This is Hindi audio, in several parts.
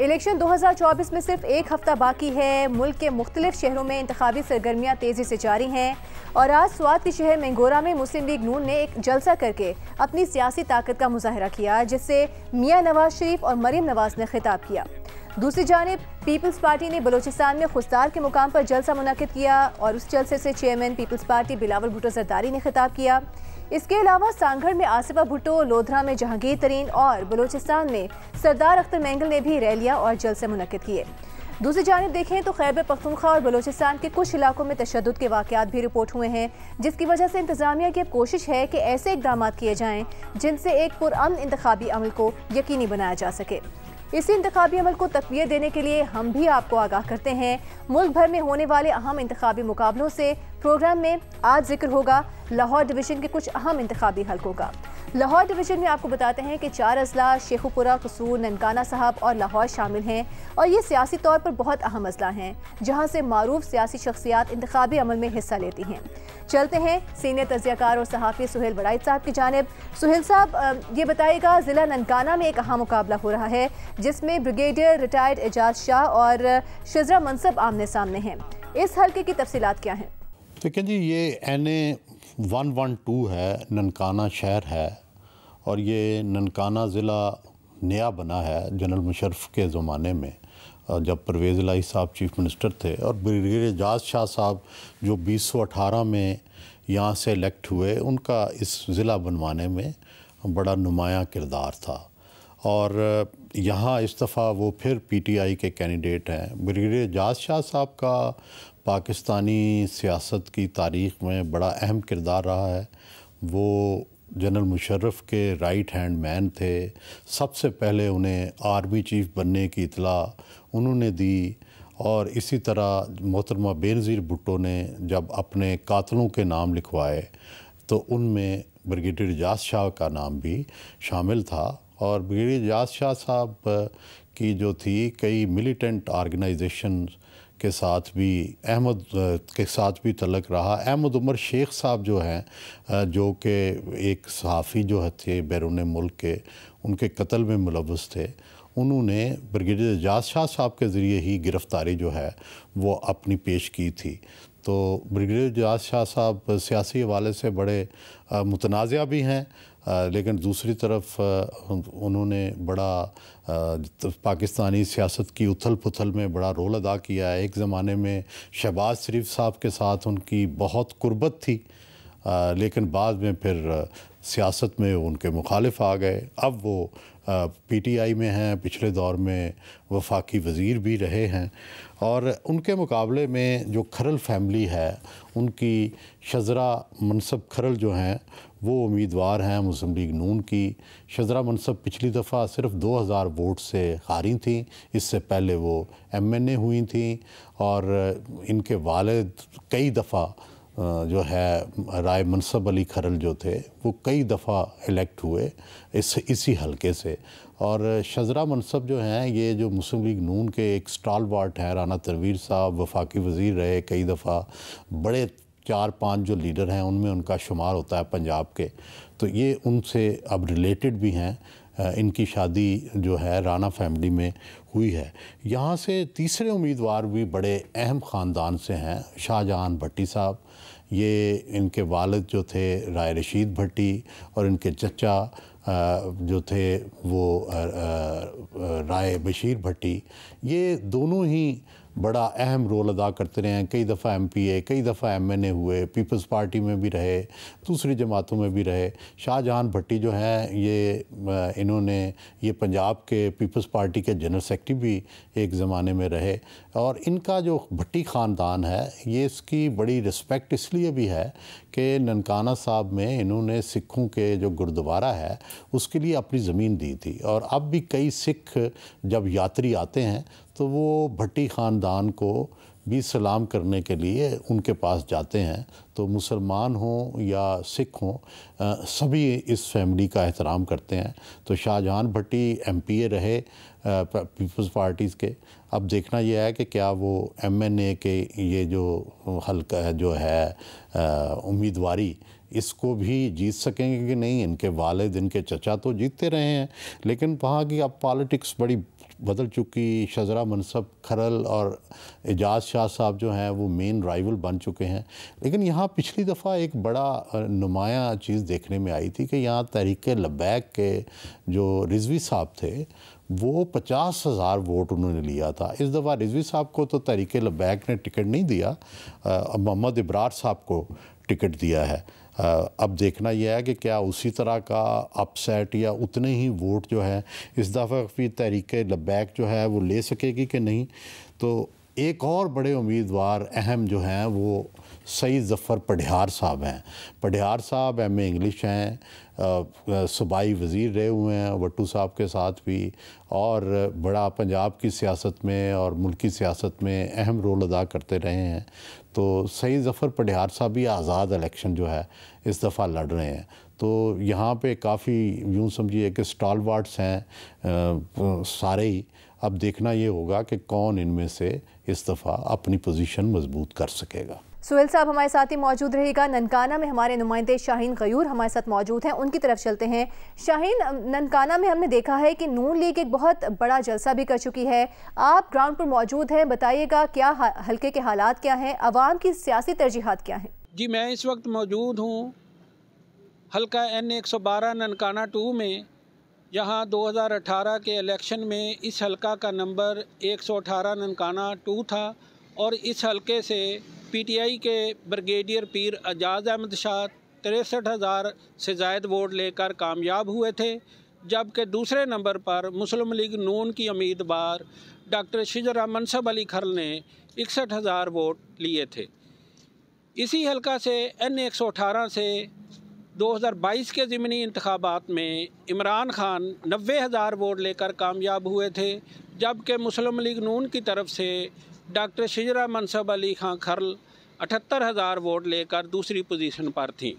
इलेक्शन 2024 में सिर्फ एक हफ्ता बाकी है मुल्क के मुख्तलिफ शहरों में इंतबी सरगर्मियाँ तेज़ी से जारी हैं और आज स्वाद के शहर मंगोरा में मुस्लिम लीग नून ने एक जलसा करके अपनी सियासी ताकत का मुजाहरा किया जिससे मियाँ नवाज शरीफ और मरीम नवाज ने खिताब किया दूसरी जानब पीपल्स पार्टी ने बलोचिस्तान में खुस्तार के मुकाम पर जलसा मुनद किया और उस जलसे से चेयरमैन पीपल्स पार्टी बिलावल भुटो जरदारी ने खिताब किया इसके अलावा सांगढ़ में आसिफा भुटो लोधरा में जहांगीर तरीन और बलोचिस्तान में सरदार अख्तर मैंगल ने भी रैलियाँ और जलसे मुनद किए दूसरी जानब देखें तो खैब पख्तनख्वा और बलोचिस्तान के कुछ इलाकों में तशद के वाकत भी रिपोर्ट हुए हैं जिसकी वजह से इंतजामिया की कोशिश है कि ऐसे इकदाम किए जाएँ जिनसे एक पुरान इंतबी अमल को यकीनी बनाया जा सके इसी इंतबी अमल को तकबीय देने के लिए हम भी आपको आगाह करते हैं मुल्क भर में होने वाले अहम इंतबी मुकाबलों से प्रोग्राम में आज जिक्र होगा लाहौर डिवीजन के कुछ अहम इंतबी हल्कों का लाहौर डिवीज़न में आपको बताते हैं कि चार अजला शेखुपुरा कसूर ननकाना साहब और लाहौर शामिल हैं और ये सियासी तौर पर बहुत अहम अजला हैं जहाँ से मरूफ सियासी शख्सियात इंतबी अमल में हिस्सा लेती हैं चलते हैं सीनियर तजियाकार और सहाफ़ी सुहेल बड़ाइद साहब की जानब सुहेल साहब ये बताएगा ज़िला ननकाना में एक अहम मुकाबला हो रहा है जिसमें ब्रिगेडियर रिटायर्ड एजाज शाह और शजरा मनसब आमने सामने हैं इस हल्के की तफसीत क्या हैं देखिए तो जी ये N A one one two है ननकाना शहर है और ये ननकाना ज़िला नया बना है जनरल मुशरफ के ज़माने में जब परवेज़ लाई साहब चीफ़ मिनिस्टर थे और ब्रिगेडियर एजाज शाह साहब जो अठारह में यहाँ से इलेक्ट हुए उनका इस ज़िला बनवाने में बड़ा नुमाया किरदार था और यहाँ इस दफ़ा वो फिर पीटीआई के कैंडिडेट हैं ब्रिगेडियर एजाज शाह साहब का पाकिस्तानी सियासत की तारीख़ में बड़ा अहम किरदार रहा है वो जनरल मुशर्रफ के राइट हैंड मैन थे सबसे पहले उन्हें आर्मी चीफ़ बनने की इतला उन्होंने दी और इसी तरह मोहतरमा बेनज़ीर भुट्टो ने जब अपने कातलों के नाम लिखवाए तो उनमें ब्रिगेडियर जास शाह का नाम भी शामिल था और ब्रिगेडियर जास शाह साहब की जो थी कई मिलिटेंट आर्गेनाइजेशन के साथ भी अहमद के साथ भी तलक रहा अहमद उमर शेख साहब जो हैं जो कि एक सहाफ़ी जो थे बैरून मुल्क के उनके कत्ल में मुलवस थे उन्होंने ब्रिगेडियर एजाज शाह साहब के ज़रिए ही गिरफ़्तारी जो है वो अपनी पेश की थी तो ब्रिगेडियर जहाज शाह साहब सियासी हवाले से बड़े मुतनाज़ भी हैं लेकिन दूसरी तरफ उन्होंने बड़ा तो पाकिस्तानी सियासत की उथल पुथल में बड़ा रोल अदा किया है एक ज़माने में शहबाज शरीफ साहब के साथ उनकी बहुत कुर्बत थी आ, लेकिन बाद में फिर सियासत में उनके मुखालिफ आ गए अब वो पी टी आई में हैं पिछले दौर में वफाकी वज़ीर भी रहे हैं और उनके मुकाबले में जो खरल फैमिली है उनकी शजरा मनसब खरल जो हैं वो उम्मीदवार हैं मुस्लिम लीग नून की शजरा मनसब पिछली दफ़ा सिर्फ 2000 वोट से हारी थी इससे पहले वो एम एन ए हुई थी और इनके वालद कई दफ़ा जो है राय मनसब अली खरल जो थे वो कई दफ़ा इलेक्ट हुए इस इसी हलके से और शजरा मनसब जो हैं ये जो मुस्लिम लीग नून के एक स्टॉल वार्ट हैं राना तरवीर साहब वफाकी वज़ीर रहे कई दफ़ा बड़े चार पांच जो लीडर हैं उनमें उनका शुमार होता है पंजाब के तो ये उनसे अब रिलेटेड भी हैं इनकी शादी जो है राना फैमिली में हुई है यहाँ से तीसरे उम्मीदवार भी बड़े अहम ख़ानदान से हैं शाहजहान भट्टी साहब ये इनके वालद जो थे राय रशीद भट्टी और इनके चचा जो थे वो राय बशीर भट्टी ये दोनों ही बड़ा अहम रोल अदा करते रहे हैं कई दफ़ा एम पी ए कई दफ़ा एम एन ए हुए पीपल्स पार्टी में भी रहे दूसरी जमातों में भी रहे शाहजहान भट्टी जो हैं ये इन्होंने ये पंजाब के पीपल्स पार्टी के जनरल सेक्रटरी भी एक ज़माने में रहे और इनका जो भट्टी ख़ानदान है ये इसकी बड़ी रिस्पेक्ट इसलिए भी है कि ननकाना साहब में इन्होंने सिखों के जो गुरुद्वारा है उसके लिए अपनी ज़मीन दी थी और अब भी कई सिख जब यात्री आते हैं तो वो भट्टी ख़ानदान को भी सलाम करने के लिए उनके पास जाते हैं तो मुसलमान हों या सिख हों सभी इस फैमिली का एहतराम करते हैं तो शाहजहान भट्टी एमपीए रहे पीपल्स पार्टीज़ के अब देखना यह है कि क्या वो एमएनए के ये जो हल्का जो है उम्मीदवारी इसको भी जीत सकेंगे कि नहीं इनके वालद इनके चचा तो जीतते रहे हैं लेकिन वहाँ की अब पॉलिटिक्स बड़ी बदल चुकी शजरा मनसब खरल और एजाज शाह साहब जो हैं वो मेन राइवल बन चुके हैं लेकिन यहाँ पिछली दफ़ा एक बड़ा नुमाया चीज़ देखने में आई थी कि यहाँ तहरीक लबैक के जो रिजवी साहब थे वो पचास हज़ार वोट उन्होंने लिया था इस दफ़ा रिजवी साहब को तो तहरीक लबैक ने टिकट नहीं दिया मोहम्मद इब्रार साहब को टिकट दिया है अब देखना यह है कि क्या उसी तरह का अपसेट या उतने ही वोट जो है इस दफ़ा फी तहरीक लबैक जो है वो ले सकेगी कि नहीं तो एक और बड़े उम्मीदवार अहम जो हैं वो सईद ज़फ़र पढ़ियार साहब हैं पढ़ियार साहब एम ए इंग्लिश हैं सूबाई वज़ीर रहे हुए हैं भट्टू साहब के साथ भी और बड़ा पंजाब की सियासत में और मुल्की सियासत में अहम रोल अदा करते रहे हैं तो सईद ज़फ़र पढ़ियार साहब भी आज़ाद इलेक्शन जो है इस दफ़ा लड़ रहे हैं तो यहाँ पे काफ़ी यूँ समझिए कि स्टॉल वार्ड्स हैं सारे ही अब देखना ये होगा कि कौन इनमें से इस दफ़ा अपनी पोजीशन मजबूत कर सकेगा सुहेल साहब हमारे साथ ही मौजूद रहेगा ननकाना में हमारे नुमाइंदे शाहीन गयूर हमारे साथ मौजूद हैं उनकी तरफ चलते हैं शाहीन ननकाना में हमने देखा है कि नून लीग एक बहुत बड़ा जलसा भी कर चुकी है आप ग्राउंड पर मौजूद हैं बताइएगा क्या हल्के के हालात क्या हैं आवाम की सियासी तरजीहत क्या हैं जी मैं इस वक्त मौजूद हूँ हल्का एन एक सौ बारह ननकाना टू में यहाँ 2018 के इलेक्शन में इस हलका का नंबर 118 ननकाना टू था और इस हलके से पीटीआई के ब्रिगेडियर पीर एजाज अहमद शाह तिरसठ हज़ार से जायद वोट लेकर कामयाब हुए थे जबकि दूसरे नंबर पर मुस्लिम लीग नून की उम्मीदवार डॉक्टर शिजरा मनसब अली खर ने इकसठ हज़ार वोट लिए थे इसी हलका से एन एक सौ अठारह से 2022 के ज़मनी इंतबात में इमरान खान नबे हज़ार वोट लेकर कामयाब हुए थे जबकि मुस्लिम लीग नून की तरफ से डॉक्टर शिजरा मनसब अली खां खरल अठहत्तर हज़ार वोट लेकर दूसरी पोजीशन पर थी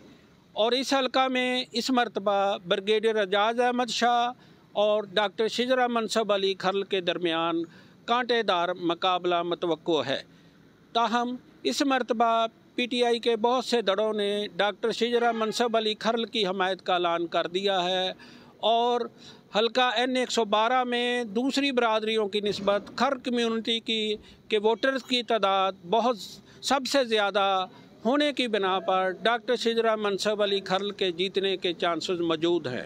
और इस हलका में इस मरतबा ब्रिगेडियर एजाज अहमद शाह और डॉक्टर शिजरा मनसब अली खरल के दरमियान कांटेदार मकाबला मतवक़ है ताहम इस मरतबा पीटीआई के बहुत से दड़ों ने डॉक्टर शिजरा मनसब अली खरल की हमायत का ऐलान कर दिया है और हल्का एन 112 में दूसरी बरदरीों की नस्बत खर कम्यूनिटी की के वोटर्स की तादाद बहुत सबसे ज़्यादा होने की बिना पर डॉक्टर शिजरा मनसब अली खरल के जीतने के चांसेस मौजूद हैं